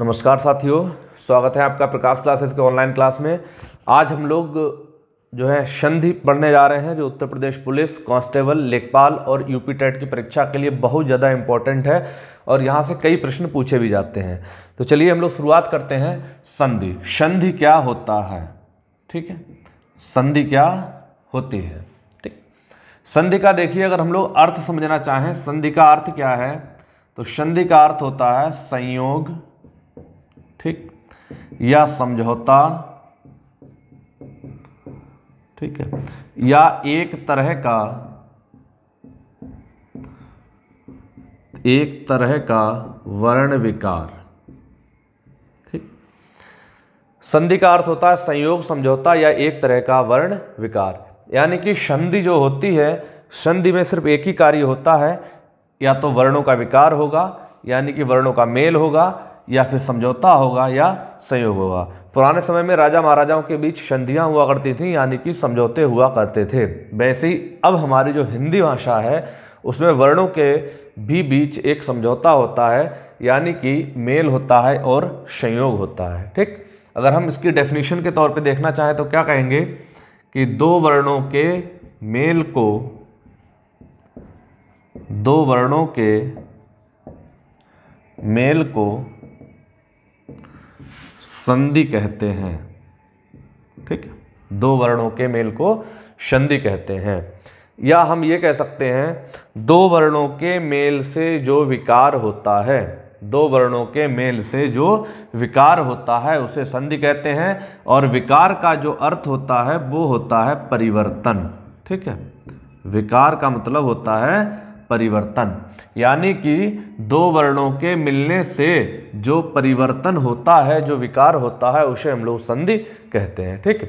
नमस्कार साथियों स्वागत है आपका प्रकाश क्लासेस के ऑनलाइन क्लास में आज हम लोग जो है संधि पढ़ने जा रहे हैं जो उत्तर प्रदेश पुलिस कांस्टेबल लेखपाल और यूपी टेट की परीक्षा के लिए बहुत ज़्यादा इम्पोर्टेंट है और यहाँ से कई प्रश्न पूछे भी जाते हैं तो चलिए हम लोग शुरुआत करते हैं संधि संधि क्या होता है ठीक है संधि क्या होती है ठीक संधि का देखिए अगर हम लोग अर्थ समझना चाहें संधि का अर्थ क्या है तो संधि का अर्थ होता है संयोग ठीक या समझौता ठीक है या एक तरह का एक तरह का वर्ण विकार ठीक संधि का अर्थ होता है संयोग समझौता या एक तरह का वर्ण विकार यानी कि संधि जो होती है संधि में सिर्फ एक ही कार्य होता है या तो वर्णों का विकार होगा यानी कि वर्णों का मेल होगा या फिर समझौता होगा या संयोग होगा पुराने समय में राजा महाराजाओं के बीच संधियाँ हुआ करती थी यानी कि समझौते हुआ करते थे वैसे ही अब हमारी जो हिंदी भाषा है उसमें वर्णों के भी बीच एक समझौता होता है यानी कि मेल होता है और संयोग होता है ठीक अगर हम इसकी डेफिनेशन के तौर पे देखना चाहें तो क्या कहेंगे कि दो वर्णों के मेल को दो वर्णों के मेल को संधि कहते हैं ठीक दो वर्णों के मेल को संधि कहते हैं या हम ये कह सकते हैं दो वर्णों के मेल से जो विकार होता है दो वर्णों के मेल से जो विकार होता है उसे संधि कहते हैं और विकार का जो अर्थ होता है वो होता है परिवर्तन ठीक है विकार का मतलब होता है परिवर्तन यानी कि दो वर्णों के मिलने से जो परिवर्तन होता है जो विकार होता है उसे हम लोग संधि कहते हैं ठीक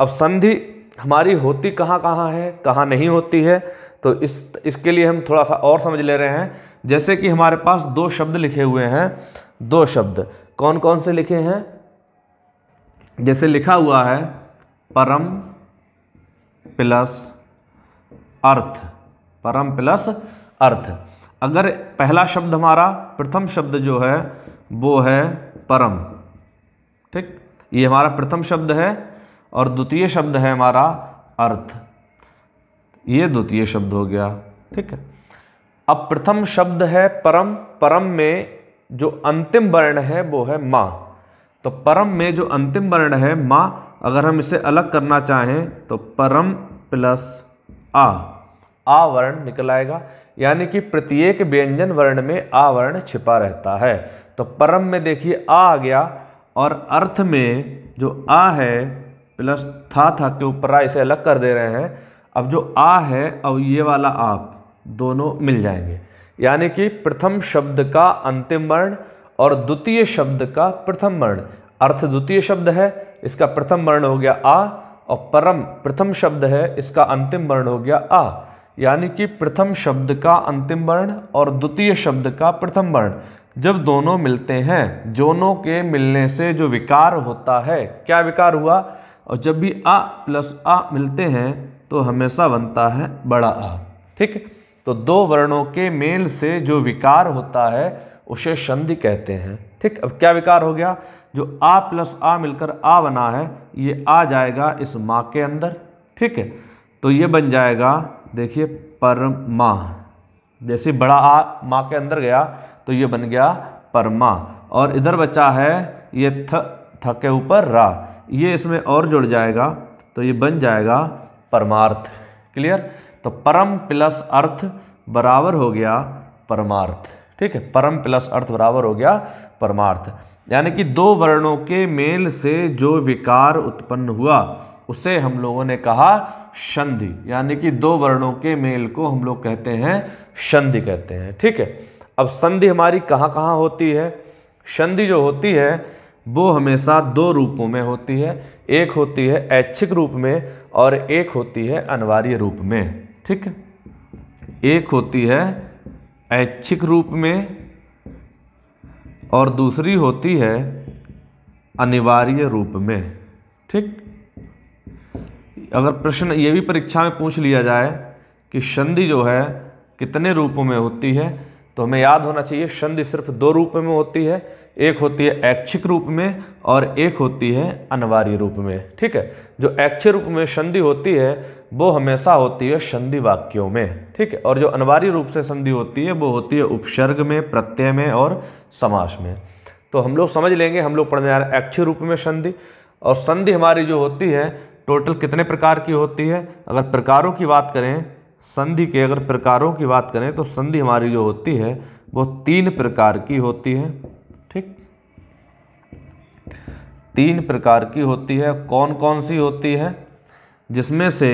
अब संधि हमारी होती कहाँ कहाँ है कहाँ नहीं होती है तो इस इसके लिए हम थोड़ा सा और समझ ले रहे हैं जैसे कि हमारे पास दो शब्द लिखे हुए हैं दो शब्द कौन कौन से लिखे हैं जैसे लिखा हुआ है परम प्लस अर्थ परम प्लस अर्थ अगर पहला शब्द हमारा प्रथम शब्द जो है वो है परम ठीक ये हमारा प्रथम शब्द है और द्वितीय शब्द है हमारा अर्थ ये द्वितीय शब्द हो गया ठीक है अब प्रथम शब्द है परम परम में जो अंतिम वर्ण है वो है माँ तो परम में जो अंतिम वर्ण है माँ अगर हम इसे अलग करना चाहें तो परम प्लस आ आ वर्ण निकल आएगा यानी कि प्रत्येक व्यंजन वर्ण में आ वर्ण छिपा रहता है तो परम में देखिए आ आ गया और अर्थ में जो आ है प्लस था था के ऊपर आ इसे अलग कर दे रहे हैं अब जो आ है और ये वाला आप दोनों मिल जाएंगे यानी कि प्रथम शब्द का अंतिम वर्ण और द्वितीय शब्द का प्रथम वर्ण अर्थ द्वितीय शब्द है इसका प्रथम वर्ण हो गया आ और परम प्रथम शब्द है इसका अंतिम वर्ण हो गया आ यानी कि प्रथम शब्द का अंतिम वर्ण और द्वितीय शब्द का प्रथम वर्ण जब दोनों मिलते हैं दोनों के मिलने से जो विकार होता है क्या विकार हुआ और जब भी आ प्लस आ मिलते हैं तो हमेशा बनता है बड़ा आ ठीक तो दो वर्णों के मेल से जो विकार होता है उसे संधि कहते हैं ठीक अब क्या विकार हो गया जो आ प्लस आ मिलकर आ बना है ये आ जाएगा इस माँ के अंदर ठीक है तो ये बन जाएगा देखिए परमा जैसे बड़ा आ माँ के अंदर गया तो ये बन गया परमा और इधर बचा है ये थ थ के ऊपर रा ये इसमें और जुड़ जाएगा तो ये बन जाएगा परमार्थ क्लियर तो परम प्लस अर्थ बराबर हो गया परमार्थ ठीक है परम प्लस अर्थ बराबर हो गया परमार्थ यानी कि दो वर्णों के मेल से जो विकार उत्पन्न हुआ उसे हम लोगों ने कहा संधि यानी कि दो वर्णों के मेल को हम लोग कहते हैं संधि कहते हैं ठीक है अब संधि हमारी कहाँ कहाँ होती है संधि जो होती है वो हमेशा दो रूपों में होती है एक होती है ऐच्छिक रूप में और एक होती है अनिवार्य रूप में ठीक है एक होती है ऐच्छिक रूप में और दूसरी होती है अनिवार्य रूप में ठीक अगर प्रश्न ये भी परीक्षा में पूछ लिया जाए कि संधि जो है कितने रूपों में होती है तो हमें याद होना चाहिए संधि सिर्फ दो रूप में होती है एक होती है ऐच्छिक रूप में और एक होती है अनिवार्य रूप में ठीक है जो ऐच्छिक रूप में संधि होती है वो हमेशा होती है संधि वाक्यों में ठीक है और जो अनिवार्य रूप से संधि होती है वो होती है उपसर्ग में प्रत्यय में और समास में तो हम लोग समझ लेंगे हम लोग पढ़ने जा रहे हैं ऐच्छिक रूप में संधि और संधि हमारी जो होती है टोटल कितने प्रकार की होती है अगर प्रकारों की बात करें संधि के अगर प्रकारों की बात करें तो संधि हमारी जो होती है वो तीन प्रकार की होती है ठीक तीन प्रकार की होती है कौन कौन सी होती है जिसमें से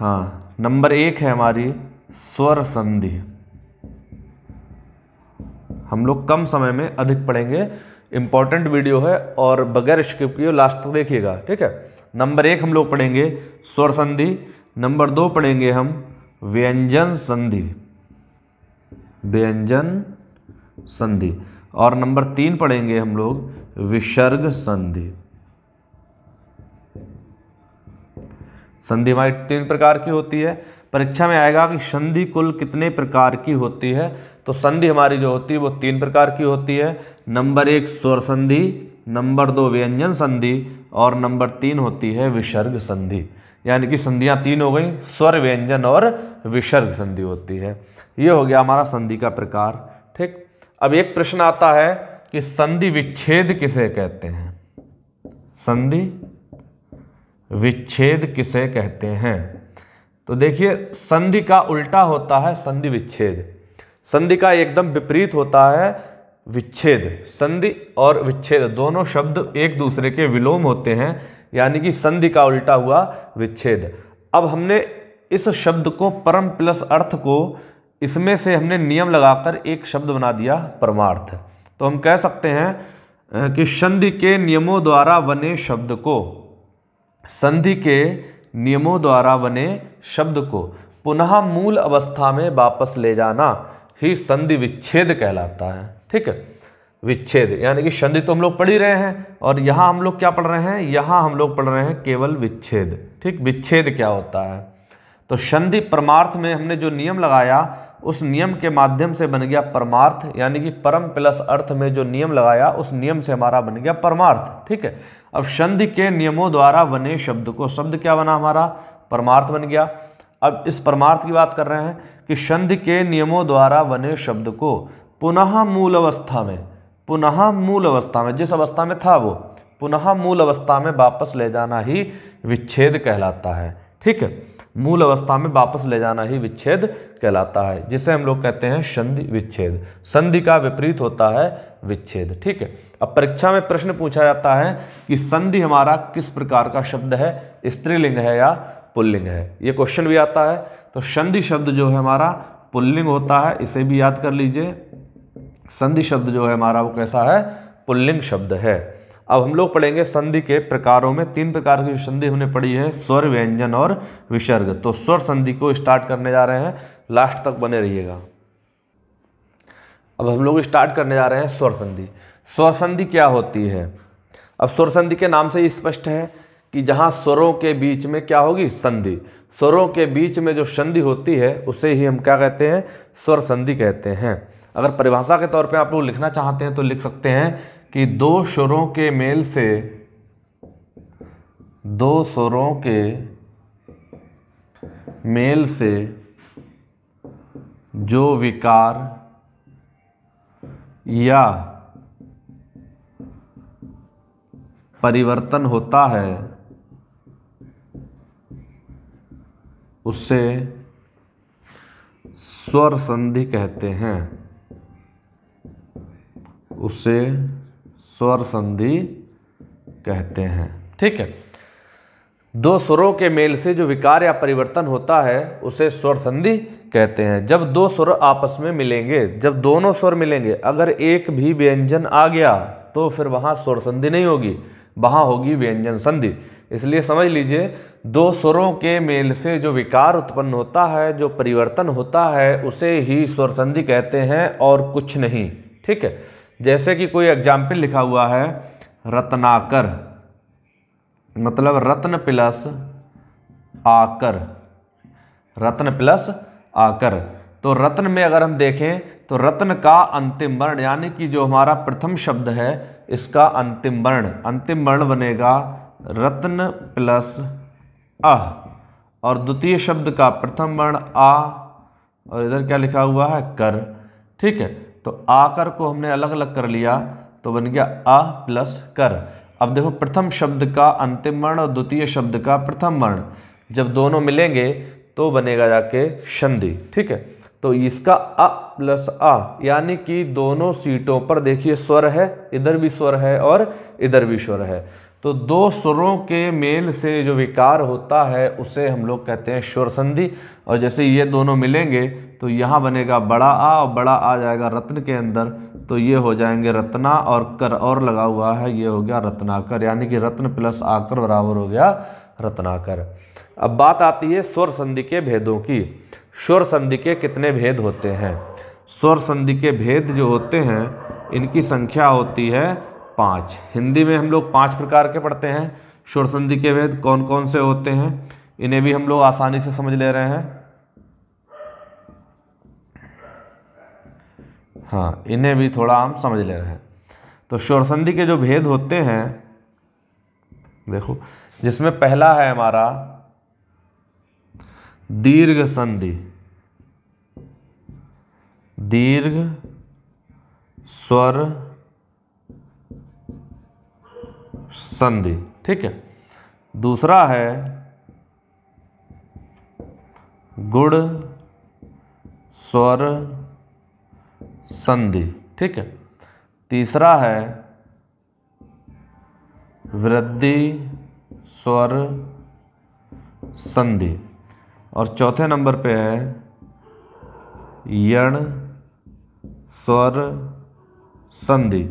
हाँ नंबर एक है हमारी स्वर संधि हम लोग कम समय में अधिक पढ़ेंगे इम्पॉर्टेंट वीडियो है और बगैर स्क्रिप्ट किए लास्ट तक देखिएगा ठीक है नंबर एक हम लोग पढ़ेंगे स्वर संधि नंबर दो पढ़ेंगे हम व्यंजन संधि व्यंजन संधि और नंबर तीन पढ़ेंगे हम लोग विसर्ग संधि संधि हमारी तीन प्रकार की होती है परीक्षा में आएगा कि संधि कुल कितने प्रकार की होती है तो संधि हमारी जो होती है वो तीन प्रकार की होती है नंबर एक स्वर संधि नंबर दो व्यंजन संधि और नंबर तीन होती है विसर्ग संधि यानी कि संधियाँ तीन हो गई स्वर व्यंजन और विसर्ग संधि होती है ये हो गया हमारा संधि का प्रकार ठीक अब एक प्रश्न आता है कि संधि विच्छेद किसे कहते हैं संधि विच्छेद किसे कहते हैं तो देखिए संधि का उल्टा होता है संधि विच्छेद संधि का एकदम विपरीत होता है विच्छेद संधि और विच्छेद दोनों शब्द एक दूसरे के विलोम होते हैं यानी कि संधि का उल्टा हुआ विच्छेद अब हमने इस शब्द को परम प्लस अर्थ को इसमें से हमने नियम लगाकर एक शब्द बना दिया परमार्थ तो हम कह सकते हैं कि संधि के नियमों द्वारा बने शब्द को संधि के नियमों द्वारा बने शब्द को पुनः मूल अवस्था में वापस ले जाना ही संधि विच्छेद कहलाता है ठीक है विच्छेद यानी कि संधि तो हम लोग पढ़ ही रहे हैं और यहाँ हम लोग क्या पढ़ रहे हैं यहाँ हम लोग पढ़ रहे हैं केवल विच्छेद ठीक विच्छेद क्या होता है तो संधि परमार्थ में हमने जो नियम लगाया उस नियम के माध्यम से बन गया परमार्थ यानी कि परम प्लस अर्थ में जो नियम लगाया उस नियम से हमारा बन गया परमार्थ ठीक है अब संधि के नियमों द्वारा बने शब्द को शब्द क्या बना हमारा परमार्थ बन गया अब इस परमार्थ की बात कर रहे हैं कि संधि के नियमों द्वारा बने शब्द को पुनः मूल अवस्था में पुनः मूल अवस्था में जिस अवस्था में था वो पुनः मूल अवस्था में वापस ले जाना ही विच्छेद कहलाता है ठीक है मूल अवस्था में वापस ले जाना ही विच्छेद कहलाता है जिसे हम लोग कहते हैं संधि विच्छेद संधि का विपरीत होता है विच्छेद ठीक है अब परीक्षा में प्रश्न पूछा जाता है कि संधि हमारा किस प्रकार का शब्द है स्त्रीलिंग है या पुल्लिंग है ये क्वेश्चन भी आता है तो संधि शब्द जो है हमारा पुल्लिंग होता है इसे भी याद कर लीजिए संधि शब्द जो है हमारा वो कैसा है पुल्लिंग शब्द है अब हम लोग पढ़ेंगे संधि के प्रकारों में तीन प्रकार की संधि हमने पढ़ी है स्वर व्यंजन और विसर्ग तो स्वर संधि को स्टार्ट करने जा रहे हैं लास्ट तक बने रहिएगा अब हम लोग स्टार्ट करने जा रहे हैं स्वर संधि स्वर संधि क्या होती है अब स्वर संधि के नाम से ही स्पष्ट है कि जहाँ स्वरों के बीच में क्या होगी संधि स्वरों के बीच में जो संधि होती है उसे ही हम क्या कहते हैं स्वर संधि कहते हैं अगर परिभाषा के तौर पे आप लोग लिखना चाहते हैं तो लिख सकते हैं कि दो स्वरों के मेल से दो स्वरों के मेल से जो विकार या परिवर्तन होता है उससे स्वर संधि कहते हैं उसे स्वर संधि कहते हैं ठीक है दो स्वरों के मेल से जो विकार या परिवर्तन होता है उसे स्वर संधि कहते हैं जब दो स्वर आपस में मिलेंगे जब दोनों स्वर मिलेंगे अगर एक भी व्यंजन आ गया तो फिर वहाँ स्वर संधि नहीं होगी वहाँ होगी व्यंजन संधि इसलिए समझ लीजिए दो स्वरों के मेल से जो विकार उत्पन्न होता है जो परिवर्तन होता है उसे ही स्वर संधि कहते हैं और कुछ नहीं ठीक है जैसे कि कोई एग्जाम्पल लिखा हुआ है रत्नाकर मतलब रत्न प्लस आकर रत्न प्लस आकर तो रत्न में अगर हम देखें तो रत्न का अंतिम वर्ण यानी कि जो हमारा प्रथम शब्द है इसका अंतिम वर्ण अंतिम वर्ण बनेगा रत्न प्लस अह और द्वितीय शब्द का प्रथम वर्ण आ और इधर क्या लिखा हुआ है कर ठीक है तो आकर को हमने अलग अलग कर लिया तो बन गया आ प्लस कर अब देखो प्रथम शब्द का अंतिम वर्ण और द्वितीय शब्द का प्रथम वर्ण जब दोनों मिलेंगे तो बनेगा जाके संधि ठीक है तो इसका अ प्लस अ यानी कि दोनों सीटों पर देखिए स्वर है इधर भी स्वर है और इधर भी स्वर है तो दो सुरों के मेल से जो विकार होता है उसे हम लोग कहते हैं शोर संधि और जैसे ये दोनों मिलेंगे तो यहाँ बनेगा बड़ा आ और बड़ा आ जाएगा रत्न के अंदर तो ये हो जाएंगे रत्ना और कर और लगा हुआ है ये हो गया रत्नाकर यानी कि रत्न प्लस आकर बराबर हो गया रत्नाकर अब बात आती है स्वर संधि के भेदों की स्वर संधि के कितने भेद होते हैं स्वर संधि के भेद जो होते हैं इनकी संख्या होती है पाँच हिंदी में हम लोग पाँच प्रकार के पढ़ते हैं शोर संधि के भेद कौन कौन से होते हैं इन्हें भी हम लोग आसानी से समझ ले रहे हैं हाँ इन्हें भी थोड़ा हम समझ ले रहे हैं तो शोर संधि के जो भेद होते हैं देखो जिसमें पहला है हमारा दीर्घ संधि दीर्घ स्वर संधि ठीक है दूसरा है गुड़ स्वर संधि ठीक है तीसरा है वृद्धि स्वर संधि और चौथे नंबर पे है यण स्वर संधि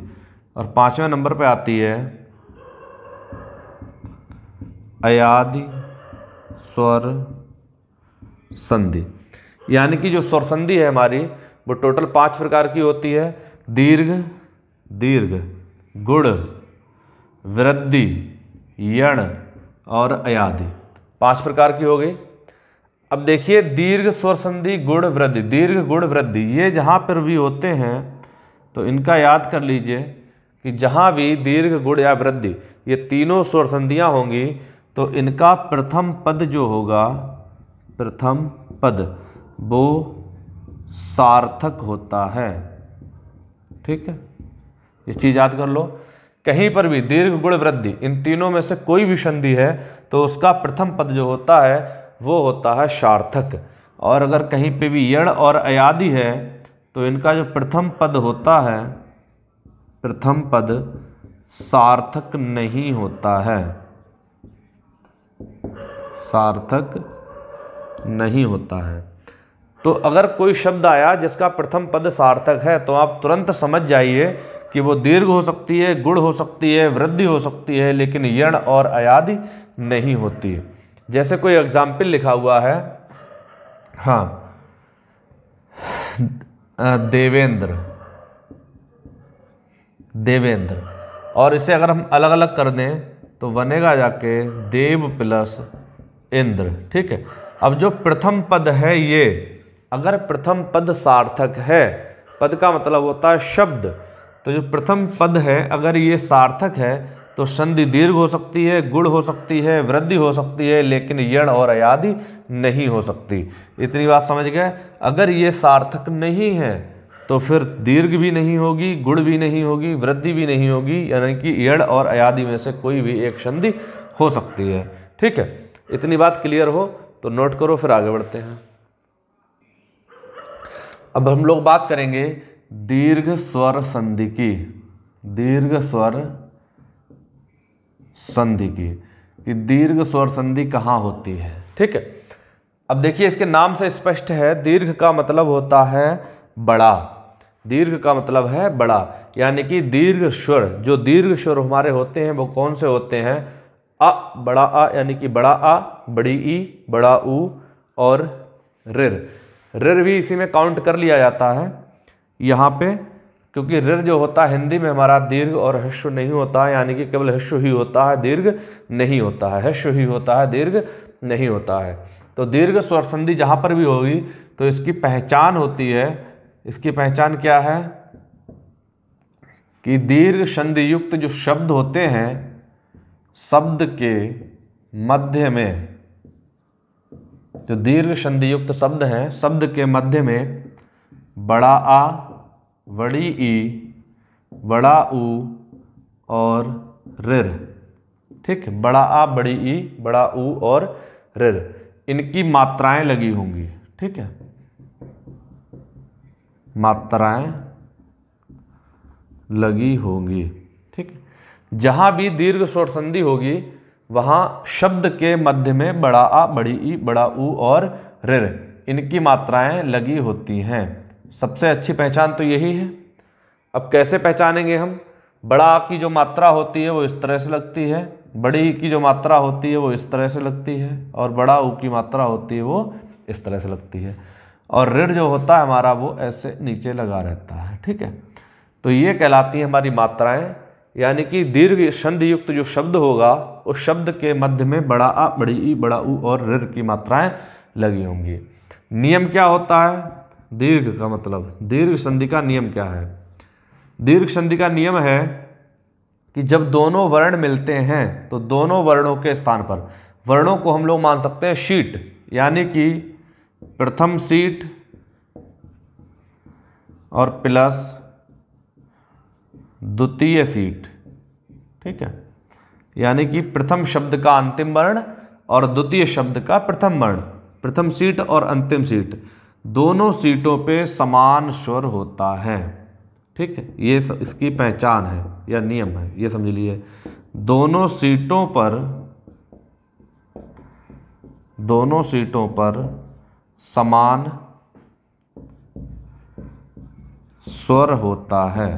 और पांचवें नंबर पे आती है अयादि स्वर संधि यानी कि जो स्वर संधि है हमारी वो टोटल पांच प्रकार की होती है दीर्घ दीर्घ गुण वृद्धि यण और अयादि पांच प्रकार की हो गई अब देखिए दीर्घ स्वर संधि गुण वृद्धि दीर्घ गुण वृद्धि ये जहाँ पर भी होते हैं तो इनका याद कर लीजिए कि जहाँ भी दीर्घ गुण या वृद्धि ये तीनों स्वर संधियाँ होंगी तो इनका प्रथम पद जो होगा प्रथम पद वो सार्थक होता है ठीक है ये चीज़ याद कर लो कहीं पर भी दीर्घ गुण वृद्धि इन तीनों में से कोई भी संधि है तो उसका प्रथम पद जो होता है वो होता है सार्थक और अगर कहीं पे भी यण और अयादि है तो इनका जो प्रथम पद होता है प्रथम पद सार्थक नहीं होता है सार्थक नहीं होता है तो अगर कोई शब्द आया जिसका प्रथम पद सार्थक है तो आप तुरंत समझ जाइए कि वो दीर्घ हो सकती है गुड़ हो सकती है वृद्धि हो सकती है लेकिन यण और अयादि नहीं होती है जैसे कोई एग्जाम्पल लिखा हुआ है हाँ देवेंद्र देवेंद्र और इसे अगर हम अलग अलग कर दें तो बनेगा जाके देव प्लस इंद्र ठीक है अब जो प्रथम पद है ये अगर प्रथम पद सार्थक है पद का मतलब होता है शब्द तो जो प्रथम पद है अगर ये सार्थक है तो संधि दीर्घ हो सकती है गुण हो सकती है वृद्धि हो सकती है लेकिन यण और अयादि नहीं हो सकती इतनी बात समझ गए अगर ये सार्थक नहीं है तो फिर दीर्घ भी नहीं होगी गुण भी नहीं होगी वृद्धि भी नहीं होगी यानी कि यण और अयादि में से कोई भी एक संधि हो सकती है ठीक है इतनी बात क्लियर हो तो नोट करो फिर आगे बढ़ते हैं अब हम लोग बात करेंगे दीर्घ स्वर संधि की दीर्घ स्वर संधि की कि दीर्घ स्वर संधि कहाँ होती है ठीक है अब देखिए इसके नाम से स्पष्ट है दीर्घ का मतलब होता है बड़ा दीर्घ का मतलब है बड़ा यानी कि दीर्घ स्वर जो दीर्घ स्वर हमारे होते हैं वो कौन से होते हैं अ बड़ा आ यानी कि बड़ा आ बड़ी ई बड़ा ऊ और रिर रिर भी इसी में काउंट कर लिया जाता है यहाँ पे क्योंकि रिर जो होता है हिंदी में हमारा दीर्घ और हश्य नहीं होता है यानी कि केवल हश्य ही होता है दीर्घ नहीं होता है हश्य ही होता है दीर्घ नहीं होता है तो दीर्घ स्वर संधि जहाँ पर भी होगी तो इसकी पहचान होती है इसकी पहचान क्या है कि दीर्घ संधि युक्त जो शब्द होते हैं शब्द के मध्य में जो दीर्घ संधियुक्त शब्द हैं शब्द के मध्य में बड़ा आ बड़ी ई बड़ा ऊ और रिर ठीक बड़ा आ बड़ी ई बड़ा ऊ और रिर इनकी मात्राएं लगी होंगी ठीक है मात्राएं लगी होंगी जहाँ भी दीर्घ स्वर संधि होगी वहाँ शब्द के मध्य में बड़ा आ बड़ी ई बड़ा ऊ और रिर इनकी मात्राएं लगी होती हैं सबसे अच्छी पहचान तो यही है अब कैसे पहचानेंगे हम बड़ा आ की जो मात्रा होती है वो इस तरह से लगती है बड़ी ई की जो मात्रा होती है वो इस तरह से लगती है और बड़ा ऊ की मात्रा होती है वो इस तरह से लगती है और ऋण जो होता है हमारा वो ऐसे नीचे लगा रहता है ठीक है तो ये कहलाती है हमारी मात्राएं यानी कि दीर्घ संधि युक्त जो शब्द होगा उस शब्द के मध्य में बड़ा आ बड़ी ई बड़ा ऊ और ऋ की मात्राएं लगी होंगी नियम क्या होता है दीर्घ का मतलब दीर्घ संधि का नियम क्या है दीर्घ संधि का नियम है कि जब दोनों वर्ण मिलते हैं तो दोनों वर्णों के स्थान पर वर्णों को हम लोग मान सकते हैं शीट यानी कि प्रथम सीट और प्लस द्वितीय सीट ठीक है यानी कि प्रथम शब्द का अंतिम वर्ण और द्वितीय शब्द का प्रथम वर्ण प्रथम सीट और अंतिम सीट दोनों सीटों पे समान स्वर होता है ठीक है ये इसकी पहचान है या नियम है ये समझ लीजिए दोनों सीटों पर दोनों सीटों पर समान स्वर होता है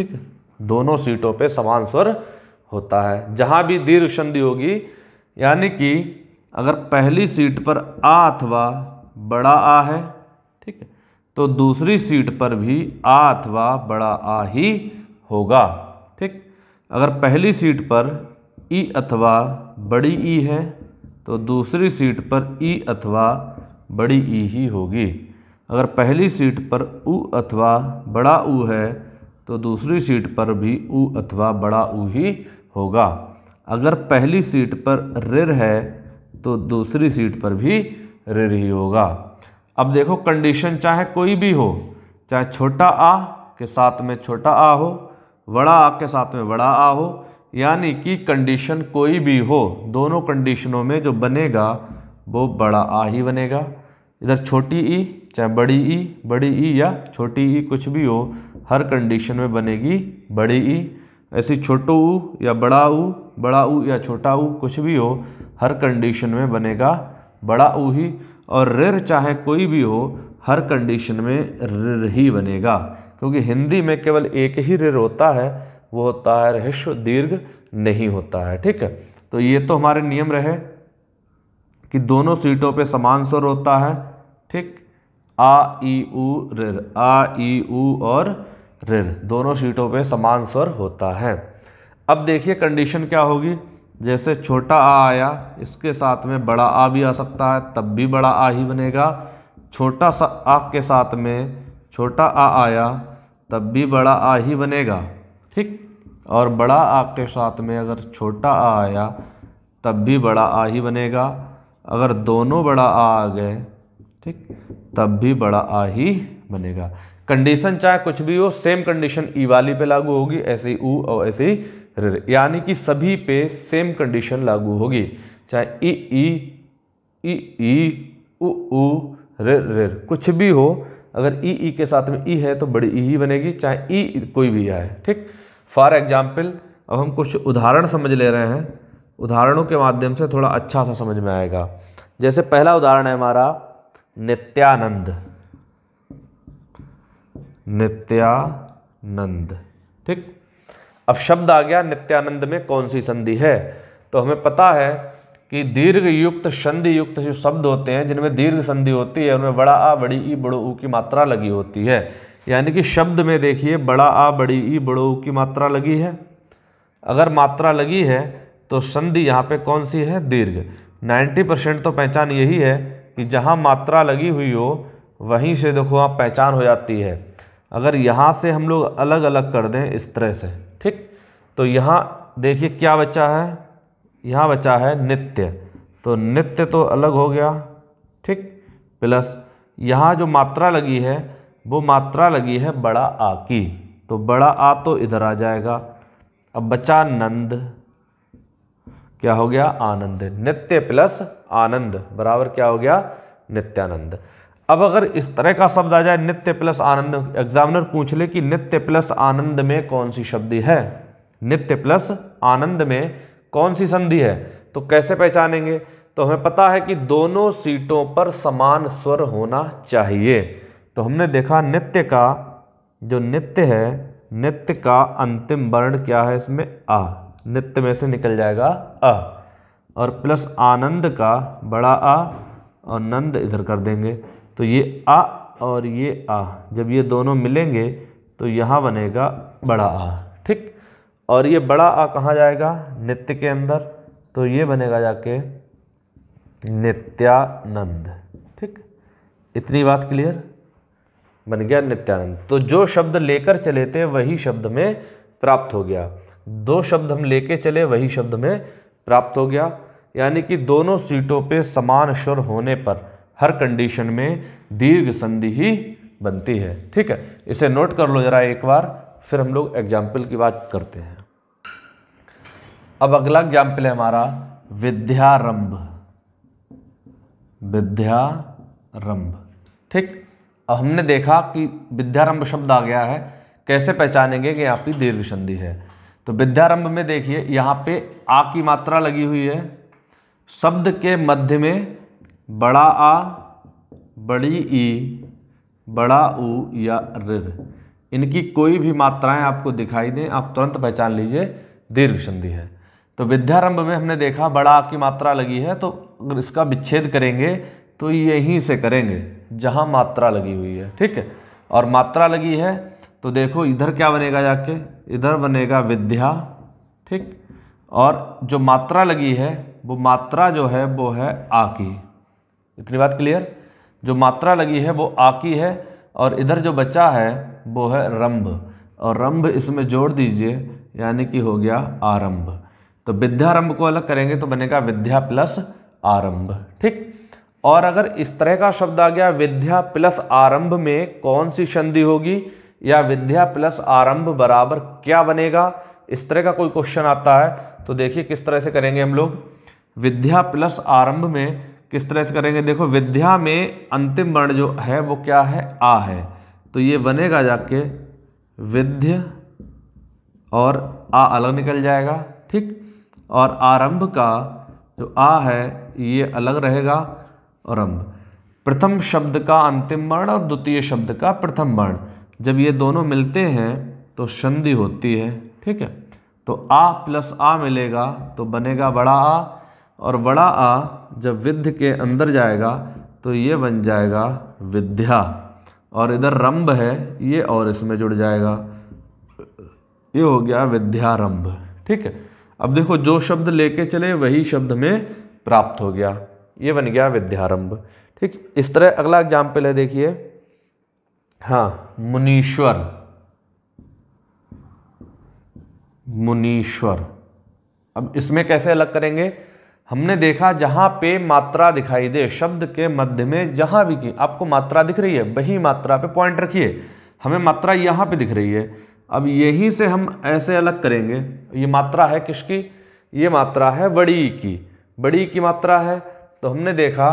ठीक है दोनों सीटों पे समान स्वर होता है जहाँ भी दीर्घ संधि होगी यानी कि अगर पहली सीट पर आ अथवा बड़ा आ है ठीक है तो दूसरी सीट पर भी आ अथवा बड़ा आ ही होगा ठीक अगर पहली सीट पर ई अथवा बड़ी ई है तो दूसरी सीट पर ई अथवा बड़ी ई ही होगी अगर पहली सीट पर ऊ अथवा बड़ा ऊ है तो दूसरी सीट पर भी ऊ अथवा बड़ा उ ही होगा अगर पहली सीट पर रिर है तो दूसरी सीट पर भी रिर ही होगा अब देखो कंडीशन चाहे कोई भी हो चाहे छोटा आ के साथ में छोटा आ हो बड़ा आ के साथ में बड़ा आ हो यानी कि कंडीशन कोई भी हो दोनों कंडीशनों में जो बनेगा वो बड़ा आ ही बनेगा इधर छोटी ई चाहे बड़ी ई बड़ी ई या छोटी ई कुछ भी हो हर कंडीशन में बनेगी बड़ी ई ऐसी छोटू ऊ या बड़ा ऊ बड़ा ऊ या छोटा ऊ कुछ भी हो हर कंडीशन में बनेगा बड़ा ऊ ही और रिर चाहे कोई भी हो हर कंडीशन में रिर ही बनेगा क्योंकि हिंदी में केवल एक ही रिर होता है वो होता है रहस्य दीर्घ नहीं होता है ठीक है तो ये तो हमारे नियम रहे कि दोनों सीटों पे समान स्वर होता है ठीक आ ई ऊ रिर आ ई ऊ और ऋण दोनों शीटों पे समान स्वर होता है अब देखिए कंडीशन क्या होगी जैसे छोटा आ आया इसके साथ में बड़ा आ भी आ सकता है तब भी बड़ा आ ही बनेगा छोटा सा आ के साथ में छोटा आ आया तब भी बड़ा आ ही बनेगा ठीक और बड़ा आ के साथ में अगर छोटा आ आया तब भी बड़ा आ ही बनेगा अगर दोनों बड़ा आ आ गए ठीक तब भी बड़ा आ ही बनेगा कंडीशन चाहे कुछ भी हो सेम कंडीशन ई वाली पे लागू होगी ऐसे ही ऊ और ऐसे ही रिर यानी कि सभी पे सेम कंडीशन लागू होगी चाहे ई ई ई ई उ ऊ ऋण कुछ भी हो अगर ई e, ई e के साथ में ई e है तो बड़ी ई ही बनेगी चाहे ई कोई भी आए ठीक फॉर एग्जाम्पल अब हम कुछ उदाहरण समझ ले रहे हैं उदाहरणों के माध्यम से थोड़ा अच्छा सा समझ में आएगा जैसे पहला उदाहरण है हमारा नित्यानंद नित्यानंद ठीक अब शब्द आ गया नित्यानंद में कौन सी संधि है तो हमें पता है कि दीर्घ युक्त संधि युक्त जो शब्द होते हैं जिनमें दीर्घ संधि होती है उनमें बड़ा आ बड़ी ई बड़ो ऊ की मात्रा लगी होती है यानी कि शब्द में देखिए बड़ा आ बड़ी ई बड़ो ऊ की मात्रा लगी है अगर मात्रा लगी है तो संधि यहाँ पे कौन सी है दीर्घ 90 परसेंट तो पहचान यही है कि जहाँ मात्रा लगी हुई हो वहीं से देखो आप पहचान हो जाती है अगर यहाँ से हम लोग अलग अलग कर दें इस तरह से ठीक तो यहाँ देखिए क्या बचा है यहाँ बचा है नित्य तो नित्य तो अलग हो गया ठीक प्लस यहाँ जो मात्रा लगी है वो मात्रा लगी है बड़ा आ की तो बड़ा आ तो इधर आ जाएगा अब बचा नंद क्या हो गया आनंद नित्य प्लस आनंद बराबर क्या हो गया नित्यानंद अब अगर इस तरह का शब्द आ जाए नित्य प्लस आनंद एग्जामिनर पूछ ले कि नित्य प्लस आनंद में कौन सी शब्द है नित्य प्लस आनंद में कौन सी संधि है तो कैसे पहचानेंगे तो हमें पता है कि दोनों सीटों पर समान स्वर होना चाहिए तो हमने देखा नित्य का जो नित्य है नित्य का अंतिम वर्ण क्या है इसमें आ नित्य में से निकल जाएगा अ और प्लस आनंद का बड़ा आ और नंद इधर कर देंगे तो ये आ और ये आ जब ये दोनों मिलेंगे तो यहाँ बनेगा बड़ा आ ठीक और ये बड़ा आ कहाँ जाएगा नित्य के अंदर तो ये बनेगा जाके नित्यानंद ठीक इतनी बात क्लियर बन गया नित्यानंद तो जो शब्द लेकर चले थे वही शब्द में प्राप्त हो गया दो शब्द हम लेके चले वही शब्द में प्राप्त हो गया यानी कि दोनों सीटों पे समान स्वर होने पर हर कंडीशन में दीर्घ संधि ही बनती है ठीक है इसे नोट कर लो जरा एक बार फिर हम लोग एग्जाम्पल की बात करते हैं अब अगला एग्जाम्पल है हमारा विद्यारंभ विद्यारंभ ठीक अब हमने देखा कि विद्यारंभ शब्द आ गया है कैसे पहचानेंगे कि यहाँ पे दीर्घ संधि है तो विद्यारंभ में देखिए यहाँ पे आ की मात्रा लगी हुई है शब्द के मध्य में बड़ा आ बड़ी ई बड़ा ऊ या रिर इनकी कोई भी मात्राएं आपको दिखाई दें आप तुरंत पहचान लीजिए दीर्घ संधि है तो विद्यारंभ में हमने देखा बड़ा आ की मात्रा लगी है तो अगर इसका विच्छेद करेंगे तो यहीं से करेंगे जहाँ मात्रा लगी हुई है ठीक है और मात्रा लगी है तो देखो इधर क्या बनेगा जाके इधर बनेगा विद्या ठीक और जो मात्रा लगी है वो मात्रा जो है वो है आ की इतनी बात क्लियर जो मात्रा लगी है वो आ की है और इधर जो बचा है वो है रंभ और रंभ इसमें जोड़ दीजिए यानी कि हो गया आरंभ तो विद्यारंभ को अलग करेंगे तो बनेगा विद्या प्लस आरंभ ठीक और अगर इस तरह का शब्द आ गया विद्या प्लस आरंभ में कौन सी संधि होगी या विद्या प्लस आरंभ बराबर क्या बनेगा इस तरह का कोई क्वेश्चन आता है तो देखिए किस तरह से करेंगे हम लोग विद्या प्लस आरंभ में किस तरह से करेंगे देखो विद्या में अंतिम वर्ण जो है वो क्या है आ है तो ये बनेगा जाके विद्य और आ अलग निकल जाएगा ठीक और आरंभ का जो आ है ये अलग रहेगा आरंभ प्रथम शब्द का अंतिम वर्ण और द्वितीय शब्द का प्रथम वर्ण जब ये दोनों मिलते हैं तो संधि होती है ठीक है तो आ प्लस आ मिलेगा तो बनेगा बड़ा आ और बड़ा आ जब विद्ध के अंदर जाएगा तो ये बन जाएगा विद्या और इधर रंभ है ये और इसमें जुड़ जाएगा ये हो गया विद्यारंभ ठीक है अब देखो जो शब्द लेके चले वही शब्द में प्राप्त हो गया ये बन गया विद्यारंभ ठीक इस तरह अगला एग्जाम्पल है देखिए हाँ मुनीश्वर मुनीश्वर अब इसमें कैसे अलग करेंगे हमने देखा जहाँ पे मात्रा दिखाई दे शब्द के मध्य में जहाँ भी की आपको मात्रा दिख रही है वही मात्रा पे पॉइंट रखिए हमें मात्रा यहाँ पे दिख रही है अब यहीं से हम ऐसे अलग करेंगे ये मात्रा है किसकी ये मात्रा है वड़ी की बड़ी की मात्रा है तो हमने देखा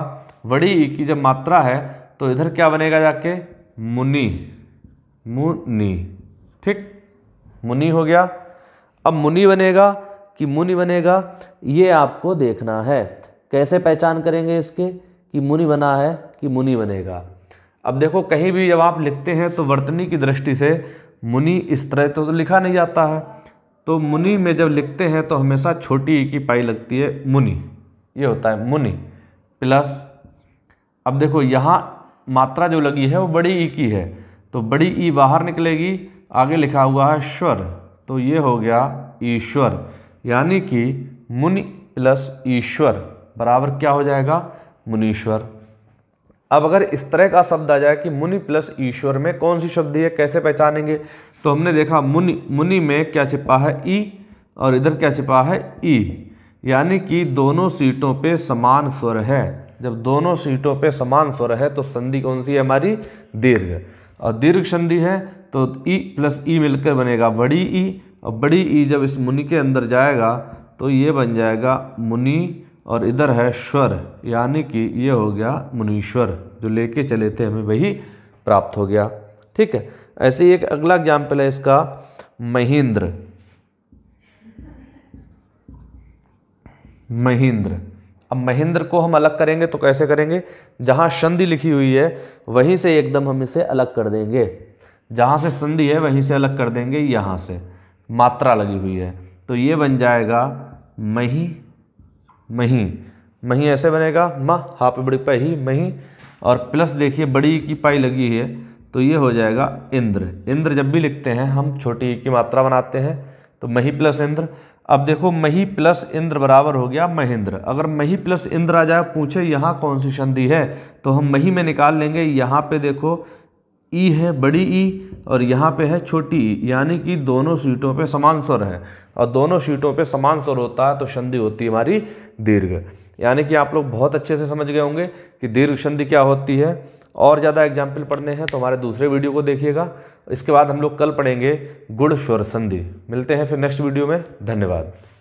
वड़ी की जब मात्रा है तो इधर क्या बनेगा जाके मुनि मुनि ठीक मुनि हो गया अब मुनि बनेगा कि मुनि बनेगा ये आपको देखना है कैसे पहचान करेंगे इसके कि मुनि बना है कि मुनि बनेगा अब देखो कहीं भी जब आप लिखते हैं तो वर्तनी की दृष्टि से मुनि इस तरह तो, तो लिखा नहीं जाता है तो मुनि में जब लिखते हैं तो हमेशा छोटी की पाई लगती है मुनि ये होता है मुनि प्लस अब देखो यहाँ मात्रा जो लगी है वो बड़ी ई की है तो बड़ी ई बाहर निकलेगी आगे लिखा हुआ है स्वर तो ये हो गया ईश्वर यानी कि मुनि प्लस ईश्वर बराबर क्या हो जाएगा मुनीश्वर अब अगर इस तरह का शब्द आ जाए कि मुनि प्लस ईश्वर में कौन सी शब्द है कैसे पहचानेंगे तो हमने देखा मुनि मुनि में क्या छिपा है ई और इधर क्या छिपा है ई यानी कि दोनों सीटों पे समान स्वर है जब दोनों सीटों पे समान स्वर है तो संधि कौन सी है हमारी दीर्घ और दीर्घ संधि है तो ई प्लस ई मिलकर बनेगा बड़ी ई और बड़ी ई जब इस मुनि के अंदर जाएगा तो ये बन जाएगा मुनि और इधर है स्वर यानी कि ये हो गया मुनीश्वर जो लेके चले थे हमें वही प्राप्त हो गया ठीक है ऐसे ही एक अगला एग्जाम्पल है इसका महेंद्र महेंद्र अब महेंद्र को हम अलग करेंगे तो कैसे करेंगे जहाँ संधि लिखी हुई है वहीं से एकदम हम इसे अलग कर देंगे जहाँ से संधि है वहीं से अलग कर देंगे यहाँ से मात्रा लगी हुई है तो ये बन जाएगा मही मही मही ऐसे बनेगा म हा पे बड़ी ही मही और प्लस देखिए बड़ी की पाई लगी है तो ये हो जाएगा इंद्र इंद्र जब भी लिखते हैं हम छोटी की मात्रा बनाते हैं तो मही प्लस इंद्र अब देखो मही प्लस इंद्र बराबर हो गया महेंद्र अगर मही प्लस इंद्र आ जाए पूछे यहाँ कौन सी संधि है तो हम मही में निकाल लेंगे यहाँ पे देखो ई है बड़ी ई और यहाँ पे है छोटी ई यानी कि दोनों सीटों पे समान स्वर है और दोनों सीटों पे समान स्वर होता है तो संधि होती है हमारी दीर्घ यानी कि आप लोग बहुत अच्छे से समझ गए होंगे कि दीर्घ संधि क्या होती है और ज़्यादा एग्जाम्पल पढ़ने हैं तो हमारे दूसरे वीडियो को देखिएगा इसके बाद हम लोग कल पढ़ेंगे गुड़ स्वर संधि मिलते हैं फिर नेक्स्ट वीडियो में धन्यवाद